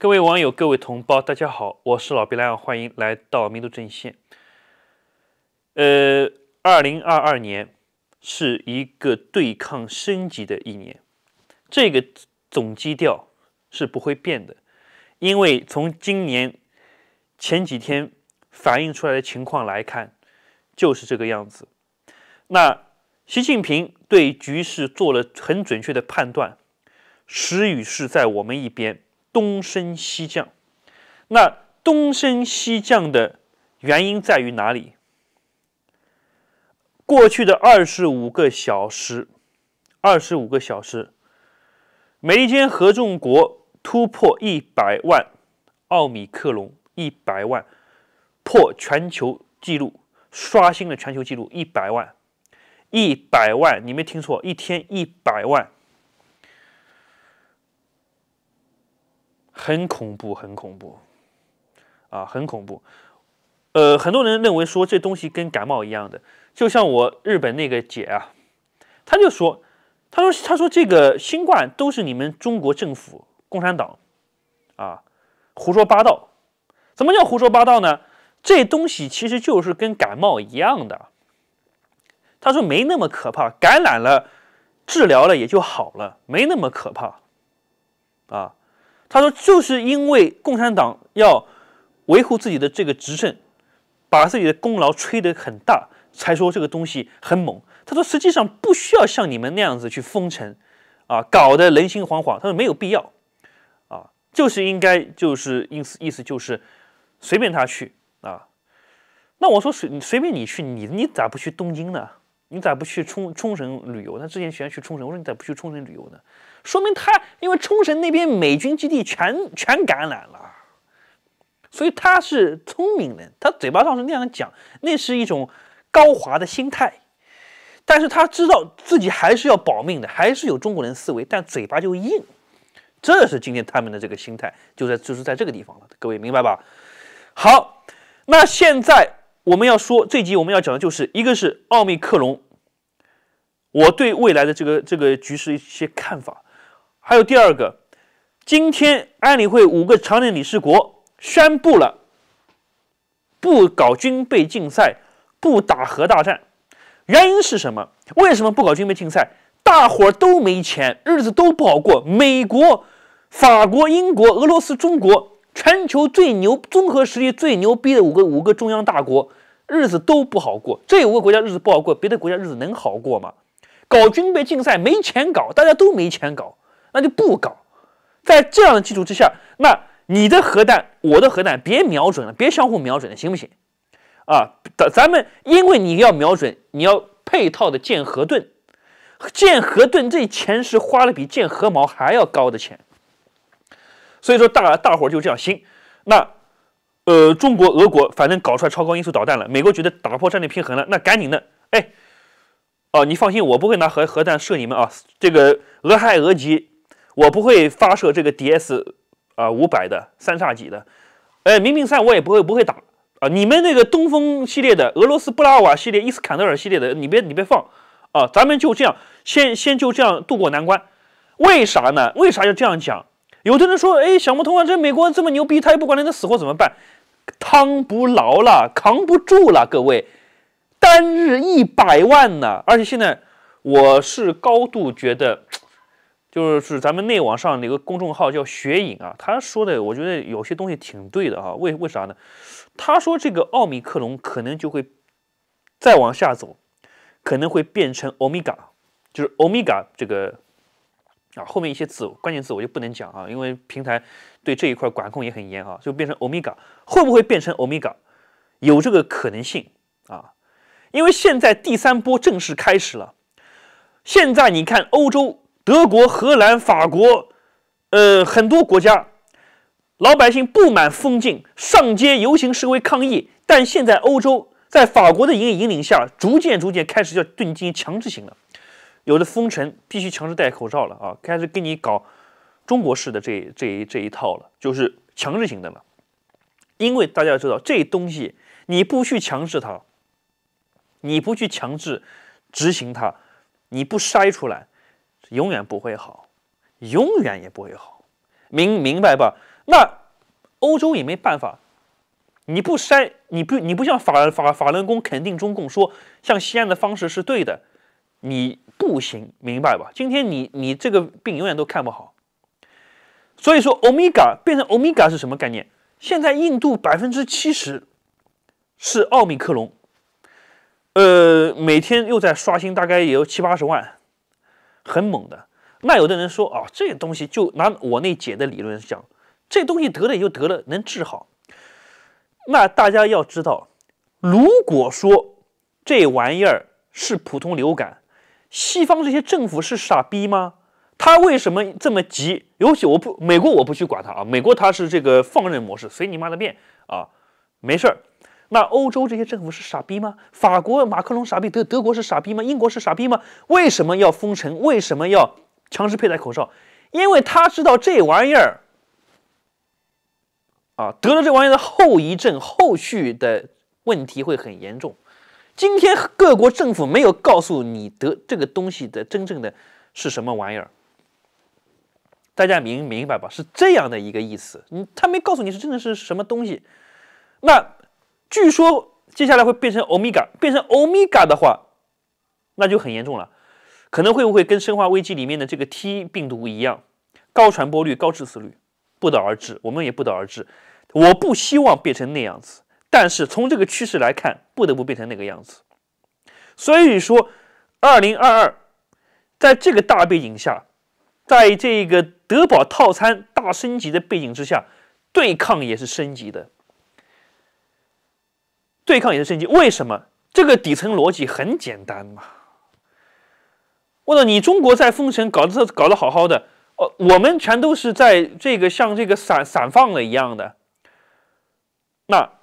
各位网友，各位同胞，大家好，我是老毕来，欢迎来到民族阵线。呃，二零二二年是一个对抗升级的一年，这个总基调是不会变的，因为从今年前几天反映出来的情况来看，就是这个样子。那习近平对局势做了很准确的判断，时雨是在我们一边。东升西降，那东升西降的原因在于哪里？过去的二十五个小时，二十五个小时，美利坚合众国突破一百万奥米克隆，一百万破全球纪录，刷新了全球纪录，一百万，一百万，你没听错，一天一百万。很恐怖，很恐怖，啊，很恐怖。呃，很多人认为说这东西跟感冒一样的，就像我日本那个姐啊，她就说，她说，她说这个新冠都是你们中国政府共产党啊，胡说八道。怎么叫胡说八道呢？这东西其实就是跟感冒一样的。她说没那么可怕，感染了，治疗了也就好了，没那么可怕，啊。他说：“就是因为共产党要维护自己的这个执政，把自己的功劳吹得很大，才说这个东西很猛。”他说：“实际上不需要像你们那样子去封城，啊，搞得人心惶惶。”他说：“没有必要，啊，就是应该，就是意思意思就是随便他去啊。”那我说：“随随便你去，你你咋不去东京呢？”你咋不去冲冲绳旅游？他之前喜欢去冲绳，我说你咋不去冲绳旅游呢？说明他因为冲绳那边美军基地全全感染了，所以他是聪明人，他嘴巴上是那样讲，那是一种高华的心态，但是他知道自己还是要保命的，还是有中国人思维，但嘴巴就硬，这是今天他们的这个心态，就在就是在这个地方了，各位明白吧？好，那现在。我们要说这集我们要讲的就是一个是奥密克戎，我对未来的这个这个局势一些看法，还有第二个，今天安理会五个常任理事国宣布了不搞军备竞赛，不打核大战，原因是什么？为什么不搞军备竞赛？大伙儿都没钱，日子都不好过，美国、法国、英国、俄罗斯、中国。全球最牛综合实力最牛逼的五个五个中央大国，日子都不好过。这五个国家日子不好过，别的国家日子能好过吗？搞军备竞赛没钱搞，大家都没钱搞，那就不搞。在这样的基础之下，那你的核弹，我的核弹，别瞄准了，别相互瞄准了，行不行？啊，咱咱们因为你要瞄准，你要配套的建核盾，建核盾这钱是花了比建核矛还要高的钱。所以说，大大伙儿就这样行。那，呃，中国、俄国反正搞出来超高音速导弹了，美国觉得打破战略平衡了，那赶紧的，哎，哦，你放心，我不会拿核核弹射你们啊。这个俄亥俄级，我不会发射这个 D S 啊五百的三叉戟的，哎，明兵三我也不会不会打啊。你们那个东风系列的，俄罗斯布拉瓦系列、伊斯坎德尔系列的，你别你别放啊。咱们就这样，先先就这样度过难关。为啥呢？为啥要这样讲？有的人说，哎，想不通啊，这美国这么牛逼，他也不管人的死活怎么办？汤不牢了，扛不住了。各位，单日一百万呢，而且现在我是高度觉得，就是咱们内网上有个公众号叫雪影啊，他说的，我觉得有些东西挺对的啊。为为啥呢？他说这个奥密克戎可能就会再往下走，可能会变成欧米伽，就是欧米伽这个。啊，后面一些字关键字我就不能讲啊，因为平台对这一块管控也很严啊，就变成欧米伽会不会变成欧米伽？有这个可能性啊，因为现在第三波正式开始了。现在你看，欧洲、德国、荷兰、法国，呃，很多国家老百姓不满封禁，上街游行示威抗议，但现在欧洲在法国的引引领下，逐渐逐渐开始要对你进行强制性了。有的封城必须强制戴口罩了啊！开始跟你搞中国式的这这一这一套了，就是强制型的了。因为大家知道这东西，你不去强制它，你不去强制执行它，你不筛出来，永远不会好，永远也不会好。明明白吧？那欧洲也没办法，你不筛，你不，你不像法法法轮功肯定中共说，像西安的方式是对的。你不行，明白吧？今天你你这个病永远都看不好。所以说，欧米伽变成欧米伽是什么概念？现在印度百分之七十是奥密克戎，呃，每天又在刷新，大概也有七八十万，很猛的。那有的人说啊，这东西就拿我那姐的理论讲，这东西得了也就得了，能治好。那大家要知道，如果说这玩意儿是普通流感，西方这些政府是傻逼吗？他为什么这么急？尤其我不美国，我不去管他啊。美国他是这个放任模式，随你妈的便啊，没事儿。那欧洲这些政府是傻逼吗？法国马克龙傻逼，德德国是傻逼吗？英国是傻逼吗？为什么要封城？为什么要强制佩戴口罩？因为他知道这玩意儿啊，得了这玩意的后遗症，后续的问题会很严重。今天各国政府没有告诉你得这个东西的真正的是什么玩意儿，大家明明白吧？是这样的一个意思，你他没告诉你是真的是什么东西。那据说接下来会变成欧米伽，变成欧米伽的话，那就很严重了，可能会不会跟《生化危机》里面的这个 T 病毒一样，高传播率、高致死率，不得而知，我们也不得而知。我不希望变成那样子。但是从这个趋势来看，不得不变成那个样子。所以说，二零二二，在这个大背景下，在这个德保套餐大升级的背景之下，对抗也是升级的。对抗也是升级，为什么？这个底层逻辑很简单嘛。我操，你中国在封城搞的搞得好好的，哦，我们全都是在这个像这个散散放了一样的，那。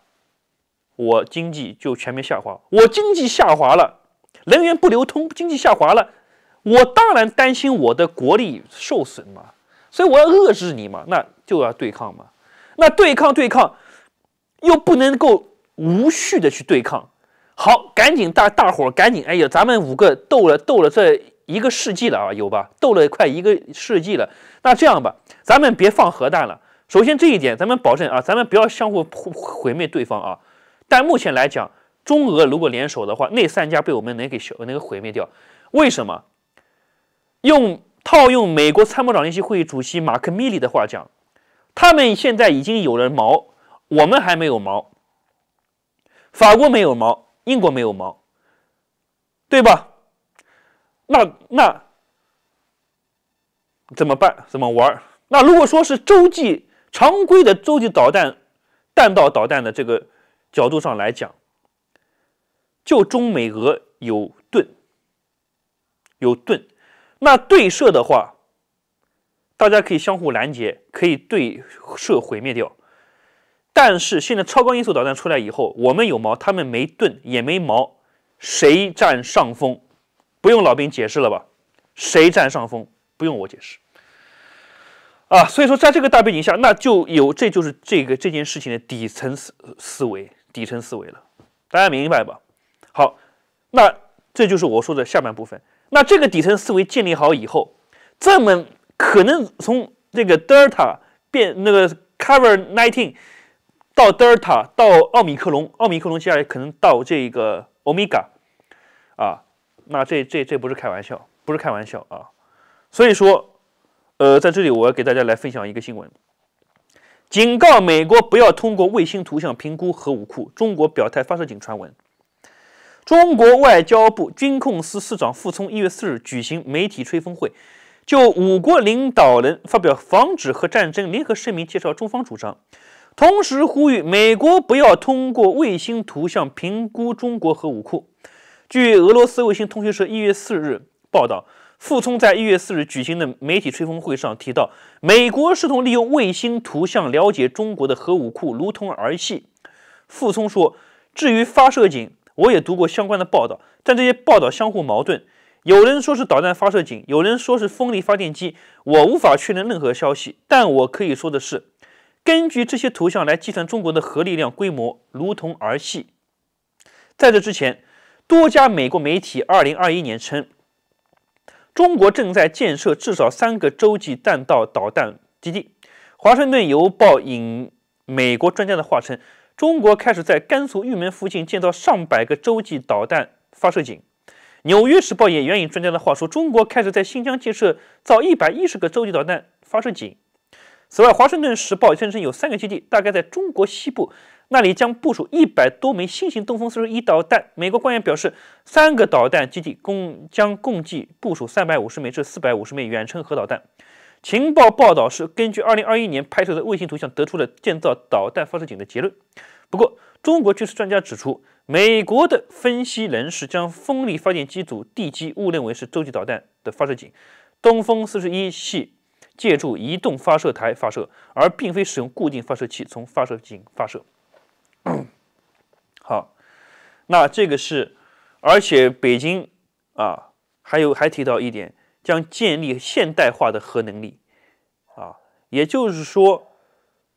我经济就全面下滑，我经济下滑了，能源不流通，经济下滑了，我当然担心我的国力受损嘛，所以我要遏制你嘛，那就要对抗嘛，那对抗对抗又不能够无序的去对抗，好，赶紧大大伙儿赶紧，哎呀，咱们五个斗了斗了这一个世纪了啊，有吧？斗了快一个世纪了，那这样吧，咱们别放核弹了，首先这一点咱们保证啊，咱们不要相互毁灭对方啊。但目前来讲，中俄如果联手的话，那三家被我们能给消、能给毁灭掉。为什么？用套用美国参谋长联席会议主席马克·米利的话讲，他们现在已经有了矛，我们还没有矛。法国没有矛，英国没有矛，对吧？那那怎么办？怎么玩？那如果说是洲际常规的洲际导弹、弹道导弹的这个。角度上来讲，就中美俄有盾，有盾，那对射的话，大家可以相互拦截，可以对射毁灭掉。但是现在超光速导弹出来以后，我们有矛，他们没盾也没矛，谁占上风？不用老兵解释了吧？谁占上风？不用我解释。啊，所以说在这个大背景下，那就有这就是这个这件事情的底层思思维。底层思维了，大家明白吧？好，那这就是我说的下半部分。那这个底层思维建立好以后，这么可能从这个 Delta 变那个 cover nineteen 到德尔塔，到奥密克戎，奥密克戎接下来可能到这 o 个欧米伽啊。那这这这不是开玩笑，不是开玩笑啊。所以说，呃，在这里我要给大家来分享一个新闻。警告美国不要通过卫星图像评估核武库。中国表态发射井传闻。中国外交部军控司司长傅聪一月四日举行媒体吹风会，就五国领导人发表防止核战争联合声明介绍中方主张，同时呼吁美国不要通过卫星图像评估中国核武库。据俄罗斯卫星通讯社一月四日报道。傅聪在一月四日举行的媒体吹风会上提到，美国试图利用卫星图像了解中国的核武库如同儿戏。傅聪说：“至于发射井，我也读过相关的报道，但这些报道相互矛盾。有人说是导弹发射井，有人说是风力发电机，我无法确认任何消息。但我可以说的是，根据这些图像来计算中国的核力量规模如同儿戏。”在这之前，多家美国媒体二零二一年称。中国正在建设至少三个洲际弹道导弹基地。华盛顿邮报引美国专家的话称，中国开始在甘肃玉门附近建造上百个洲际导弹发射井。纽约时报也援引专家的话说，中国开始在新疆建设造一百一十个洲际导弹发射井。此外，华盛顿时报宣称有三个基地，大概在中国西部。那里将部署一百多枚新型东风四十一导弹。美国官员表示，三个导弹基地共将共计部署三百五十枚至四百五十枚远程核导弹。情报报道是根据二零二一年拍摄的卫星图像得出的建造导弹发射井的结论。不过，中国军事专家指出，美国的分析人士将风力发电机组地基误认为是洲际导弹的发射井。东风四十一系借助移动发射台发射，而并非使用固定发射器从发射井发射。好，那这个是，而且北京啊，还有还提到一点，将建立现代化的核能力啊，也就是说，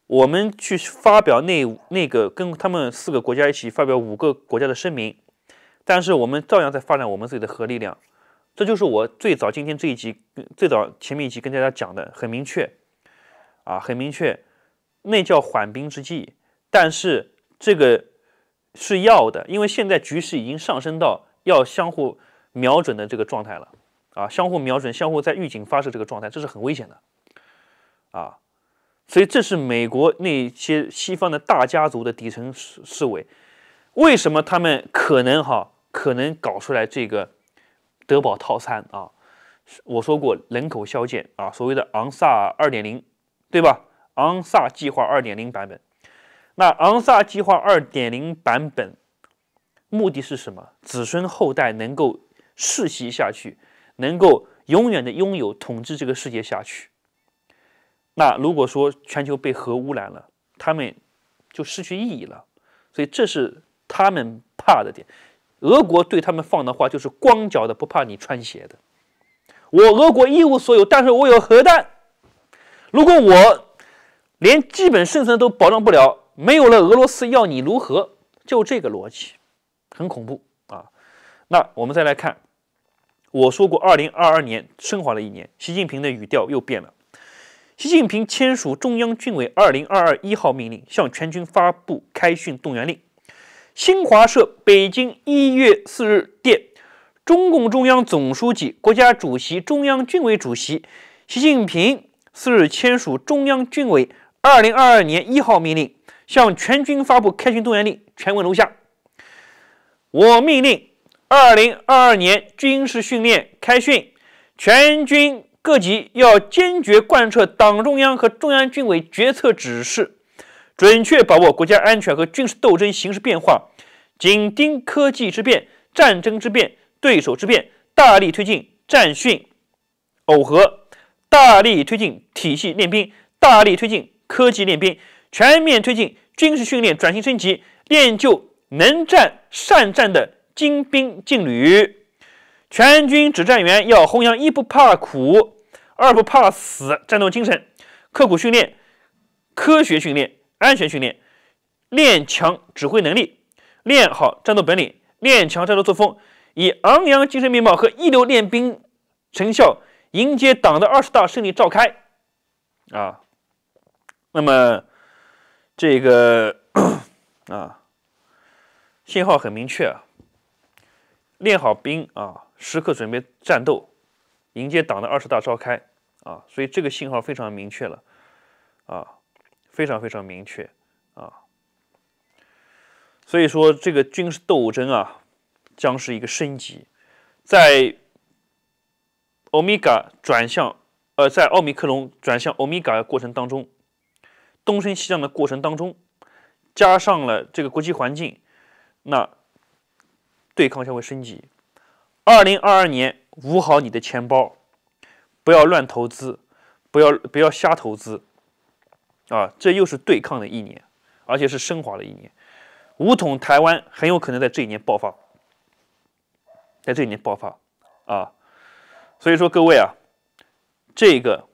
我们去发表那那个跟他们四个国家一起发表五个国家的声明，但是我们照样在发展我们自己的核力量，这就是我最早今天这一集，最早前面一集跟大家讲的很明确啊，很明确，那叫缓兵之计，但是。这个是要的，因为现在局势已经上升到要相互瞄准的这个状态了，啊，相互瞄准、相互在预警发射这个状态，这是很危险的，啊，所以这是美国那些西方的大家族的底层思维，为什么他们可能哈可能搞出来这个德保套餐啊？我说过人口削减啊，所谓的昂萨二点零，对吧？昂萨计划二点零版本。那昂萨计划二点零版本目的是什么？子孙后代能够世袭下去，能够永远的拥有统治这个世界下去。那如果说全球被核污染了，他们就失去意义了。所以这是他们怕的点。俄国对他们放的话就是“光脚的不怕你穿鞋的”。我俄国一无所有，但是我有核弹。如果我连基本生存都保障不了。没有了俄罗斯，要你如何？就这个逻辑，很恐怖啊！那我们再来看，我说过，二零二二年升华了一年，习近平的语调又变了。习近平签署中央军委二零二二一号命令，向全军发布开训动员令。新华社北京一月四日电，中共中央总书记、国家主席、中央军委主席习近平四日签署中央军委二零二二年一号命令。向全军发布开训动员令，全文如下：我命令，二零二二年军事训练开训，全军各级要坚决贯彻党中央和中央军委决策指示，准确把握国家安全和军事斗争形势变化，紧盯科技之变、战争之变、对手之变，大力推进战训耦合，大力推进体系练兵，大力推进科技练兵。全面推进军事训练转型升级，练就能战善战的精兵劲旅。全军指战员要弘扬一不怕苦、二不怕死战斗精神，刻苦训练、科学训练、安全训练，练强指挥能力，练好战斗本领，练强战斗作风，以昂扬精神面貌和一流练兵成效，迎接党的二十大胜利召开。啊，那么。这个 啊，信号很明确，啊，练好兵啊，时刻准备战斗，迎接党的二十大召开啊，所以这个信号非常明确了啊，非常非常明确啊，所以说这个军事斗争啊，将是一个升级，在欧米伽转向呃，在奥密克戎转向欧米伽的过程当中。东升西降的过程当中，加上了这个国际环境，那对抗将会升级。二零二二年，捂好你的钱包，不要乱投资，不要不要瞎投资，啊，这又是对抗的一年，而且是升华的一年。五统台湾很有可能在这一年爆发，在这一年爆发，啊，所以说各位啊，这个。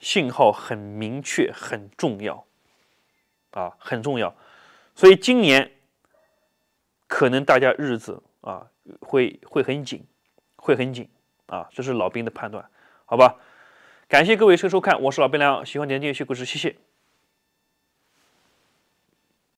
信号很明确，很重要，啊，很重要，所以今年可能大家日子啊会会很紧，会很紧啊，这是老兵的判断，好吧？感谢各位收收看，我是老兵梁，喜欢点游戏故事，谢谢。